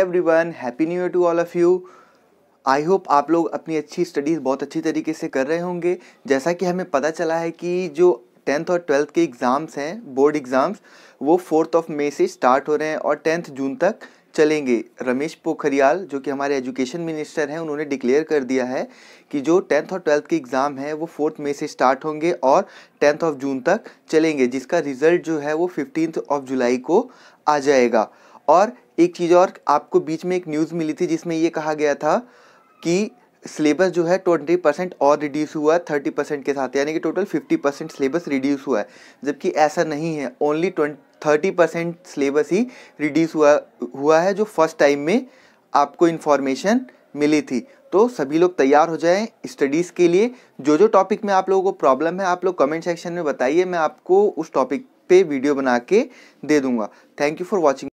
every everyone happy new year to all of you I hope आप लोग अपनी अच्छी स्टडीज़ बहुत अच्छी तरीके से कर रहे होंगे जैसा कि हमें पता चला है कि जो टेंथ और ट्वेल्थ के एग्ज़ाम्स हैं बोर्ड एग्ज़ाम्स वो फोर्थ ऑफ मे से स्टार्ट हो रहे हैं और टेंथ जून तक चलेंगे रमेश पोखरियाल जो कि हमारे एजुकेशन मिनिस्टर हैं उन्होंने डिक्लेयर कर दिया है कि जो टेंथ और ट्वेल्थ के एग्ज़ाम हैं वो फोर्थ मे से स्टार्ट होंगे और टेंथ ऑफ जून तक चलेंगे जिसका रिज़ल्ट जो है वो फिफ्टीन ऑफ जुलाई को आ जाएगा और एक चीज़ और आपको बीच में एक न्यूज़ मिली थी जिसमें ये कहा गया था कि सिलेबस जो है ट्वेंटी परसेंट और रिड्यूस हुआ है थर्टी परसेंट के साथ यानी कि total fifty percent syllabus reduce हुआ है जबकि ऐसा नहीं है ओनली थर्टी परसेंट सिलेबस ही रिड्यूस हुआ हुआ है जो फर्स्ट टाइम में आपको इन्फॉर्मेशन मिली थी तो सभी लोग तैयार हो जाएं स्टडीज़ के लिए जो जो टॉपिक में आप लोगों को प्रॉब्लम है आप लोग कमेंट सेक्शन में बताइए मैं आपको उस टॉपिक पे वीडियो बना के दे दूंगा थैंक यू फॉर वॉचिंग